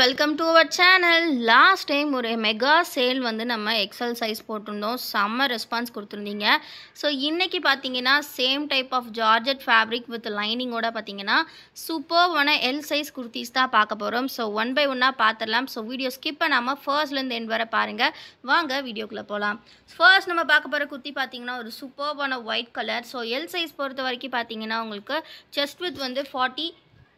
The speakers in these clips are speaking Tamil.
welcome to our channel last time ஒரு மெகா சேல் வந்து நம்ம எக்ஸல் சைஸ் போட்டிருந்தோம் செம்ம ரெஸ்பான்ஸ் கொடுத்துருந்தீங்க ஸோ இன்றைக்கி பார்த்தீங்கன்னா same type of georgette fabric with லைனிங்கோட பார்த்தீங்கன்னா சூப்பர்வான எல் சைஸ் குர்த்திஸ் தான் பார்க்க போகிறோம் ஸோ ஒன் பை ஒன்னாக பார்த்துடலாம் ஸோ வீடியோ ஸ்கிப் பண்ணாமல் ஃபர்ஸ்ட்லேருந்து என் வர பாருங்கள் வாங்க வீடியோக்குள்ளே போகலாம் ஃபர்ஸ்ட் நம்ம பார்க்க போகிற குர்த்தி பார்த்தீங்கன்னா ஒரு சூப்பர்வான white colour so L size பொறுத்த வரைக்கும் பார்த்தீங்கன்னா உங்களுக்கு செஸ்ட் வித் வந்து ஃபார்ட்டி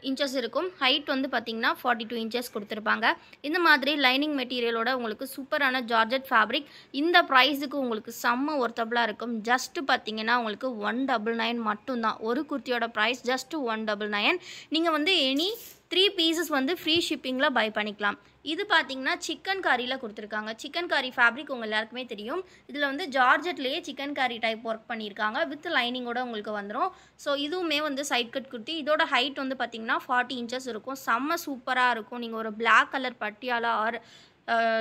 இன்ச்சஸ் இருக்கும் ஹைட் வந்து பார்த்திங்கன்னா ஃபார்ட்டி டூ இன்ச்சஸ் கொடுத்துருப்பாங்க இந்த மாதிரி லைனிங் மெட்டீரியலோட உங்களுக்கு சூப்பரான ஜார்ஜட் ஃபேப்ரிக் இந்த ப்ரைஸுக்கு உங்களுக்கு செம்ம ஒர்த்தபுளாக இருக்கும் ஜஸ்ட்டு பார்த்தீங்கன்னா உங்களுக்கு ஒன் டபுள் நைன் மட்டும்தான் ஒரு குர்த்தியோட price just one double nine நீங்கள் வந்து எனி த்ரீ பீசஸ் வந்து ஃப்ரீ ஷிப்பிங்கில் பை பண்ணிக்கலாம் இது பார்த்தீங்கன்னா சிக்கன் காரியில் கொடுத்துருக்காங்க சிக்கன் காரி ஃபேப்ரிக் உங்கள் எல்லாருக்குமே தெரியும் இதில் வந்து ஜார்ஜெட்லேயே சிக்கன் காரி டைப் ஒர்க் பண்ணியிருக்காங்க வித் லைனிங்கோட உங்களுக்கு வந்துடும் ஸோ இதுவுமே வந்து சைட் கட் குர்த்தி இதோட ஹைட் வந்து பார்த்தீங்கன்னா ஃபார்ட்டி இன்ச்சஸ் இருக்கும் செம்ம சூப்பராக இருக்கும் நீங்கள் ஒரு black colour Patiala or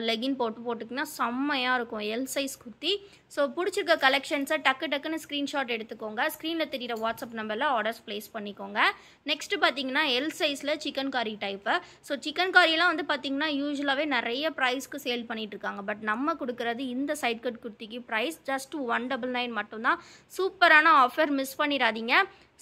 legging போட்டு போட்டுக்கிங்கன்னா செம்மையாக இருக்கும் எல் சைஸ் குத்தி ஸோ பிடிச்சிருக்க கலெக்ஷன்ஸை டக்கு டக்குன்னு ஸ்க்ரீன்ஷாட் எடுத்துக்கோங்க ஸ்க்ரீனில் தெரியிற வாட்ஸ்அப் நம்பரில் ஆர்டர்ஸ் ப்ளேஸ் பண்ணிக்கோங்க நெக்ஸ்ட்டு பார்த்தீங்கன்னா எல் சைஸில் சிக்கன் காரி டைப்பு ஸோ சிக்கன் காரியெலாம் வந்து பார்த்திங்கன்னா யூஸ்வலாகவே நிறைய ப்ரைஸ்க்கு சேல் பண்ணிகிட்ருக்காங்க பட் நம்ம கொடுக்குறது இந்த சைட் கட் குர்த்திக்கு price just one double nine மட்டும்தான் சூப்பரான ஆஃபர் மிஸ் பண்ணிடாதீங்க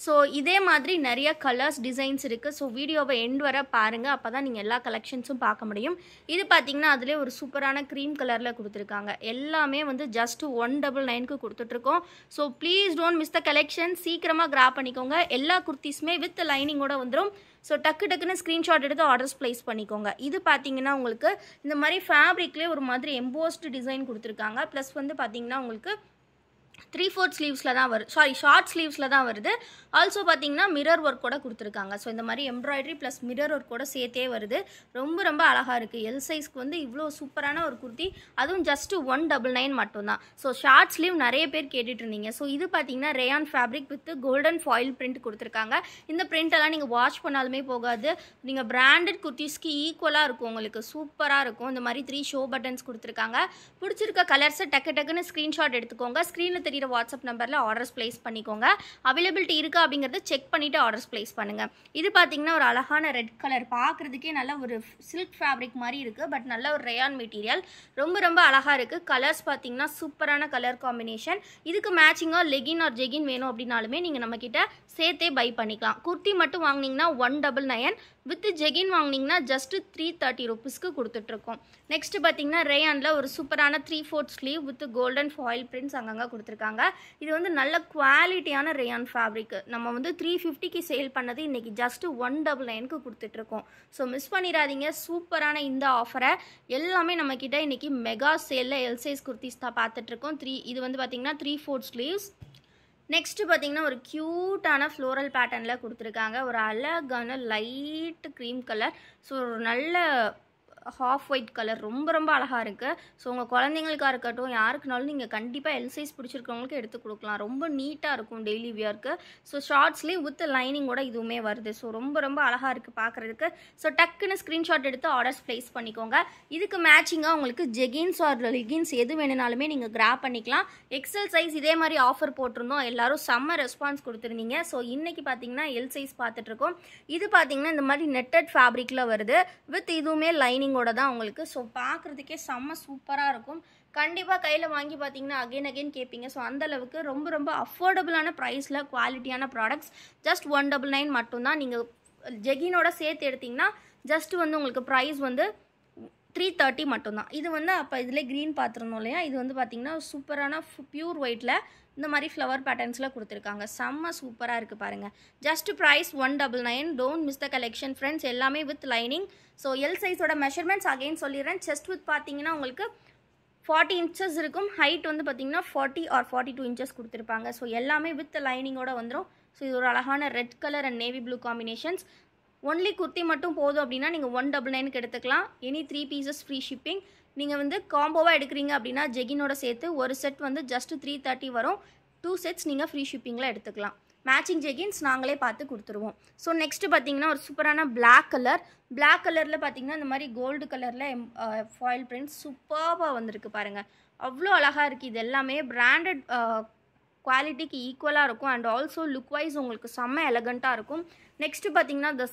ஸோ இதே மாதிரி நிறைய கலர்ஸ் டிசைன்ஸ் இருக்குது ஸோ வீடியோவை எண்ட் வர பாருங்கள் அப்போ தான் நீங்கள் எல்லா கலெக்ஷன்ஸும் பார்க்க முடியும் இது பார்த்திங்கன்னா அதிலே ஒரு சூப்பரான க்ரீம் கலரில் கொடுத்துருக்காங்க எல்லாமே வந்து ஜஸ்ட் ஒன் டபுள் நைனுக்கு கொடுத்துட்ருக்கோம் so please don't miss the collection சீக்கிரமாக கிராப் பண்ணிக்கோங்க எல்லா குர்த்திஸுமே வித் லைனிங்கோட வந்துடும் ஸோ டக்கு டக்குன்னு ஸ்க்ரீன்ஷாட் எடுத்து ஆர்டர்ஸ் ப்ளேஸ் பண்ணிக்கோங்க இது பார்த்தீங்கன்னா உங்களுக்கு இந்த மாதிரி ஃபேப்ரிக்லேயே ஒரு மாதிரி எம்போஸ்டு டிசைன் கொடுத்துருக்காங்க ப்ளஸ் வந்து பார்த்திங்கன்னா உங்களுக்கு த்ரீ ஃபோர்த் ஸ்லீவ்ஸில் தான் வரும் சாரி ஷார்ட் ஸ்லீவ்ஸில் தான் வருது ஆல்சோ பார்த்தீங்கன்னா மிரர் ஒர்க் கூட கொடுத்துருக்காங்க ஸோ இந்த மாதிரி எம்ப்ராய்டரி ப்ளஸ் மிரர் ஒர்க் கூட சேர்த்தே வருது ரொம்ப ரொம்ப அழகாக இருக்குது எல் சைஸ்க்கு வந்து இவ்வளோ சூப்பரான ஒரு குர்த்தி அதுவும் ஜஸ்ட்டு ஒன் டபுள் நைன் மட்டும்தான் ஸோ ஷார்ட் ஸ்லீவ் நிறைய பேர் கேட்டுட்ருந்தீங்க இருந்தீங்க ஸோ இது பார்த்தீங்கன்னா rayon fabric with golden foil print கொடுத்துருக்காங்க இந்த பிரிண்டெல்லாம் நீங்கள் வாஷ் பண்ணாலுமே போகாது நீங்கள் பிராண்டட் குர்த்திஸ்க்கு ஈக்குவலாக இருக்கும் உங்களுக்கு சூப்பராக இருக்கும் இந்த மாதிரி த்ரீ ஷோ பட்டன்ஸ் கொடுத்துருக்காங்க பிடிச்சிருக்க கலர்ஸை டக்கு டக்குன்னு ஸ்க்ரீன்ஷாட் எடுத்துக்கோங்க ஸ்க்ரீனில் தெரியிற வாட்ஸ்அப் நம்பரில் ஆர்டர்ஸ் ப்ளேஸ் பண்ணிக்கோங்க அவைலபிலிட்டி இருக்கா அப்படிங்கிறத செக் பண்ணிவிட்டு ஆர்டர்ஸ் ப்ளேஸ் பண்ணுங்கள் இது பார்த்திங்கன்னா ஒரு அழகான ரெட் கலர் பார்க்குறதுக்கே நல்ல ஒரு சில்க் ஃபேப்ரிக் மாதிரி இருக்குது பட் நல்ல ஒரு ரேயான் மெட்டீரியல் ரொம்ப ரொம்ப அழகாக இருக்குது கலர்ஸ் பார்த்திங்கன்னா சூப்பரான கலர் காம்பினேஷன் இதுக்கு மேட்சிங்காக லெகின் ஆர் ஜெகின் வேணும் அப்படின்னாலுமே நீங்கள் நம்மக்கிட்ட சேர்த்தே பை பண்ணிக்கலாம் குர்த்தி மட்டும் வாங்கினீங்கன்னா one double nine with jegging வாங்கினீங்கன்னா ஜஸ்ட் த்ரீ தேர்ட்டி ருபீஸ்க்கு கொடுத்துட்ருக்கோம் நெக்ஸ்ட் பார்த்தீங்கன்னா ரேயானில் ஒரு சூப்பரான three fourth sleeve with golden foil prints அங்கங்கே கொடுத்துருக்கோம் கொடுத்துருக்காங்க இது வந்து நல்ல குவாலிட்டியான ரேயான் ஃபேப்ரிக் நம்ம வந்து த்ரீ ஃபிஃப்டிக்கு சேல் பண்ணது இன்றைக்கி ஜஸ்ட்டு ஒன் டபுள் நைனுக்கு கொடுத்துட்ருக்கோம் ஸோ மிஸ் பண்ணிடாதீங்க சூப்பரான இந்த ஆஃபரை எல்லாமே நம்மக்கிட்ட இன்றைக்கி மெகா சேலில் எல் சைஸ் குர்த்திஸ் தான் பார்த்துட்ருக்கோம் த்ரீ இது வந்து பார்த்திங்கன்னா த்ரீ ஃபோர் ஸ்லீவ்ஸ் நெக்ஸ்ட்டு பார்த்தீங்கன்னா ஒரு க்யூட்டான ஃப்ளோரல் பேட்டர்னில் கொடுத்துருக்காங்க ஒரு அழகான லைட்டு க்ரீம் கலர் ஸோ ஒரு நல்ல ஹாஃப் ஒயிட் கலர் ரொம்ப ரொம்ப அழகாக இருக்குது ஸோ உங்கள் குழந்தைங்களுக்காக இருக்கட்டும் யாருக்குனாலும் நீங்கள் கண்டிப்பாக எல் சைஸ் பிடிச்சிருக்கவங்களுக்கு எடுத்து கொடுக்கலாம் ரொம்ப நீட்டாக இருக்கும் டெய்லி வியர்க்கு ஸோ ஷார்ட்ஸ்லேயும் வித் லைனிங்கோட இதுவுமே வருது ஸோ ரொம்ப ரொம்ப அழகாக இருக்குது பார்க்குறதுக்கு ஸோ டக்குன்னு ஸ்க்ரீன்ஷாட் எடுத்து ஆர்டர்ஸ் ப்ளேஸ் பண்ணிக்கோங்க இதுக்கு மேட்சிங்காக உங்களுக்கு ஜெகின்ஸ் ஆர் லெகின்ஸ் எது வேணுனாலுமே நீங்கள் கிராப் பண்ணிக்கலாம் எக்ஸல் சைஸ் இதே மாதிரி ஆஃபர் போட்டிருந்தோம் எல்லாரும் செம்ம ரெஸ்பான்ஸ் கொடுத்துருந்தீங்க ஸோ இன்றைக்கி பார்த்தீங்கன்னா எல் சைஸ் பார்த்துட்ருக்கோம் இது பார்த்தீங்கன்னா இந்த மாதிரி நெட்டட் ஃபேப்ரிக்கில் வருது வித் இதுவுமே லைனிங் ஷைனிங்கோட தான் உங்களுக்கு ஸோ பார்க்குறதுக்கே செம்ம சூப்பராக இருக்கும் கண்டிப்பாக கையில் வாங்கி பார்த்தீங்கன்னா அகெயின் அகெயின் கேட்பீங்க ஸோ அந்தளவுக்கு ரொம்ப ரொம்ப அஃபோர்டபுளான ப்ரைஸில் குவாலிட்டியான products just one double nine மட்டும்தான் நீங்கள் ஜெகினோட சேர்த்து எடுத்திங்கன்னா ஜஸ்ட் வந்து உங்களுக்கு ப்ரைஸ் வந்து த்ரீ தேர்ட்டி மட்டும்தான் இது வந்து அப்போ இதில் க்ரீன் பார்த்துருந்தோம் இல்லையா இது வந்து பார்த்திங்கன்னா சூப்பரான ப்யூர் ஒயிட்டில் இந்த மாதிரி ஃப்ளவர் பேட்டர்ன்ஸில் கொடுத்துருக்காங்க செம்ம சூப்பராக இருக்குது பாருங்கள் just price one double nine don't miss the collection friends எல்லாமே வித் லைனிங் ஸோ எல் சைஸோட மெஷர்மெண்ட்ஸ் அகைன் சொல்லிடுறேன் செஸ்ட் வித் பார்த்தீங்கன்னா உங்களுக்கு ஃபார்ட்டி இன்ச்சஸ் இருக்கும் ஹைட் வந்து பார்த்திங்கன்னா forty or forty two inches கொடுத்துருப்பாங்க ஸோ எல்லாமே வித் லைனிங்கோட வந்துடும் ஸோ இது ஒரு அழகான red colour and navy blue combinations only kurti மட்டும் போதும் அப்படின்னா நீங்கள் ஒன் டபுள் நைனுக்கு எடுத்துக்கலாம் any three pieces free shipping நீங்கள் வந்து காம்போவாக எடுக்கிறீங்க அப்படின்னா ஜெகினோட சேர்த்து ஒரு செட் வந்து ஜஸ்ட் த்ரீ தேர்ட்டி வரும் டூ செட்ஸ் நீங்கள் ஃப்ரீ ஷிப்பிங்கில் எடுத்துக்கலாம் மேட்சிங் ஜெகின்ஸ் நாங்களே பார்த்து கொடுத்துருவோம் ஸோ நெக்ஸ்ட்டு பார்த்தீங்கன்னா ஒரு சூப்பரான பிளாக் கலர் பிளாக் கலரில் பார்த்தீங்கன்னா இந்த மாதிரி கோல்டு கலரில் ஃபாயில் பிரிண்ட் சூப்பராக வந்திருக்கு பாருங்கள் அவ்வளோ அழகாக இருக்குது இது எல்லாமே பிராண்டட் குவாலிட்டிக்கு ஈக்குவலாக இருக்கும் அண்ட் ஆல்சோ லுக் வைஸ் உங்களுக்கு செம்ம எலகண்ட்டாக இருக்கும் நெக்ஸ்ட்டு பார்த்தீங்கன்னா the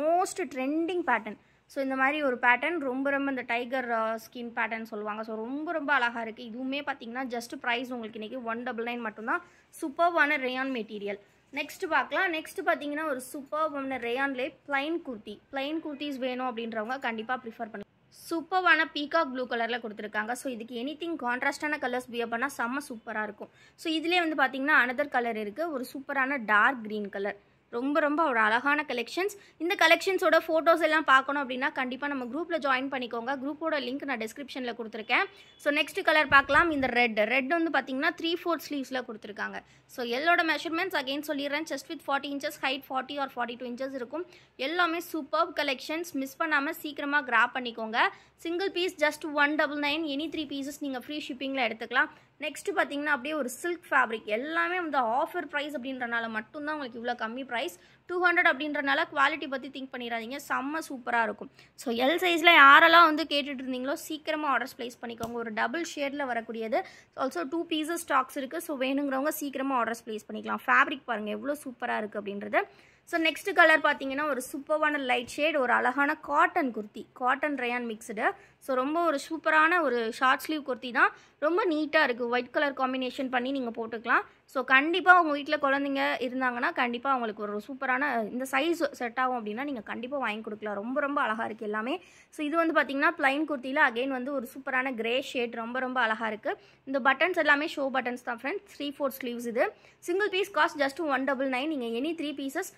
most trending pattern so இந்த மாதிரி ஒரு பேட்டர்ன் ரொம்ப ரொம்ப இந்த டைகர் ஸ்கின் பேட்டர்ன் சொல்லுவாங்க ஸோ ரொம்ப ரொம்ப அழகாக இருக்குது இதுவுமே பார்த்தீங்கன்னா ஜஸ்ட் ப்ரைஸ் உங்களுக்கு இன்றைக்கி ஒன் டபுள் நைன் மட்டும்தான் சூப்பர்வான ரேயான் மெட்டீரியல் நெக்ஸ்ட் பார்க்கலாம் நெக்ஸ்ட் பார்த்தீங்கன்னா ஒரு சூப்பர்வான ரேயான்லே ப்ளைன் குர்த்தி ப்ளைன் குர்த்திஸ் வேணும் அப்படின்றவங்க கண்டிப்பாக ப்ரிஃபர் பண்ணி சூப்பரான பீகாக் ப்ளூ கலரில் கொடுத்துருக்காங்க ஸோ இதுக்கு எனி திங் கான்ட்ராஸ்டான கலர்ஸ் பியர் பண்ணால் செம்ம சூப்பராக இருக்கும் ஸோ இதிலே வந்து பார்த்திங்கன்னா அனதர் கலர் இருக்குது ஒரு சூப்பரான டார்க் க்ரீன் கலர் ரொம்ப ரொம்ப ஒரு அழகான கலெக்ஷன்ஸ் இந்த கலெக்ஷன்ஸோட ஃபோட்டோஸ் எல்லாம் பார்க்கணும் அப்படின்னா கண்டிப்பாக நம்ம குரூப்பில் ஜாயின் பண்ணிக்கோங்க குரூப்போட லிங்க் நான் டிஸ்கிரிப்ஷனில் கொடுத்துருக்கேன் ஸோ நெக்ஸ்ட் கலர் பார்க்கலாம் இந்த ரெட் ரெட் வந்து பார்த்தீங்கன்னா த்ரீ ஃபோர்த் ஸ்லீவ்ஸில் கொடுத்துருக்காங்க ஸோ எல்லோட மெஷர்மெண்ட்ஸ் அகெயின் சொல்லிடுறேன் chest width forty inches height forty or forty two inches இருக்கும் எல்லாமே சூப்பர் கலெக்ஷன்ஸ் மிஸ் பண்ணாமல் சீக்கிரமாக கிராப் பண்ணிக்கோங்க single piece just one double nine any three pieces நீங்கள் ஃப்ரீ ஷிப்பிங்கில் எடுத்துக்கலாம் நெக்ஸ்ட் பார்த்தீங்கன்னா அப்படியே ஒரு சில்க் ஃபேப்ரிக் எல்லாமே வந்து ஆஃபர் ப்ரைஸ் அப்படின்றனால மட்டும்தான் உங்களுக்கு இவ்வளோ கம்மி ப்ரைஸ் டூ ஹண்ட்ரட் அப்படின்றனால குவாலிட்டி பற்றி திங்க் பண்ணிடாதீங்க செம்ம சூப்பராக இருக்கும் ஸோ எல் சைஸில் யாரெல்லாம் வந்து கேட்டுட்டு இருந்தீங்களோ சீக்கிரமாக ஆர்டர்ஸ் ப்ளேஸ் பண்ணிக்கோங்க ஒரு டபுள் ஷேடில் வரக்கூடியது ஆல்சோ டூ பீசஸ் ஸ்டாக்ஸ் இருக்குது ஸோ வேணுங்கிறவங்க சீக்கிரமாக ஆர்டர்ஸ் ப்ளேஸ் பண்ணிக்கலாம் ஃபேப்ரிக் பாருங்கள் எவ்வளோ சூப்பராக இருக்குது அப்படின்றது ஸோ நெக்ஸ்ட் கலர் பார்த்தீங்கன்னா ஒரு சூப்பரான லைட் ஷேட் ஒரு அழகான cotton kurti cotton rayon mixed so ரொம்ப ஒரு சூப்பரான ஒரு ஷார்ட் ஸ்லீவ் குர்த்தி தான் ரொம்ப நீட்டாக இருக்குது ஒயிட் கலர் காம்பினேஷன் பண்ணி நீங்கள் போட்டுக்கலாம் ஸோ கண்டிப்பாக உங்கள் வீட்டில் குழந்தைங்க இருந்தாங்கன்னா கண்டிப்பாக அவங்களுக்கு ஒரு சூப்பரான இந்த சைஸ் செட் ஆகும் அப்படின்னா நீங்கள் கண்டிப்பாக வாங்கி கொடுக்கலாம் ரொம்ப ரொம்ப அழகாக இருக்குது எல்லாமே ஸோ இது வந்து பார்த்திங்கன்னா ப்ளைன் குர்த்தியில் அகெயின் வந்து ஒரு சூப்பரான கிரே ஷேட் ரொம்ப ரொம்ப அழகாக இருக்குது இந்த பட்டன்ஸ் எல்லாமே ஷோ பட்டன்ஸ் தான் ஃப்ரெண்ட்ஸ் த்ரீ ஃபோர் ஸ்லீவ்ஸ் இது single piece cost just one double nine நீங்கள் any three pieces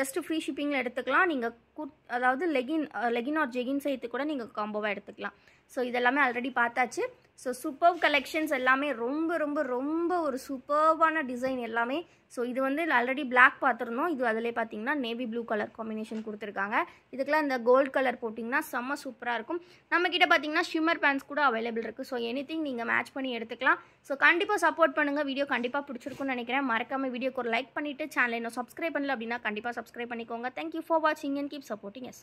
just free ஷிப்பிங்கில் எடுத்துக்கலாம் நீங்கள் குட் அதாவது லெகின் லெகின் ஆர் ஜெகின் சேர்த்து கூட நீங்கள் காம்போவாக எடுத்துக்கலாம் ஸோ இதெல்லாமே ஆல்ரெடி பார்த்தாச்சு ஸோ சூப்பர் கலெக்ஷன்ஸ் எல்லாமே ரொம்ப ரொம்ப ரொம்ப ஒரு சூப்பர்வான டிசைன் எல்லாமே ஸோ இது வந்து ஆல்ரெடி பிளாக் பார்த்துருந்தோம் இது அதிலே பார்த்தீங்கன்னா நேவி ப்ளூ கலர் காம்பினேஷன் கொடுத்துருக்காங்க இதுக்கெல்லாம் இந்த கோல்டு கலர் போட்டிங்கன்னா செம்ம சூப்பராக இருக்கும் நம்மக்கிட்ட பார்த்தீங்கன்னா ஷிமர் பேண்ட்ஸ் கூட அவைலபிள் இருக்குது ஸோ எனி திங் நீங்கள் மேட்ச் பண்ணி எடுத்துக்கலாம் ஸோ கண்டிப்பாக சப்போர்ட் பண்ணுங்கள் வீடியோ கண்டிப்பாக பிடிச்சிருக்குன்னு நினைக்கிறேன் மறக்காமல் வீடியோக்கு ஒரு லைக் பண்ணிவிட்டு சேனல் இன்னும் சப்ஸ்கிரைப் பண்ணல அப்படின்னா கண்டிப்பாக சப்ஸ்கிரைப் பண்ணிக்கோங்க தேங்க்யூ ஃபார் வாட்சிங் அண்ட் கீப் சப்போர்ட்டிங் எஸ்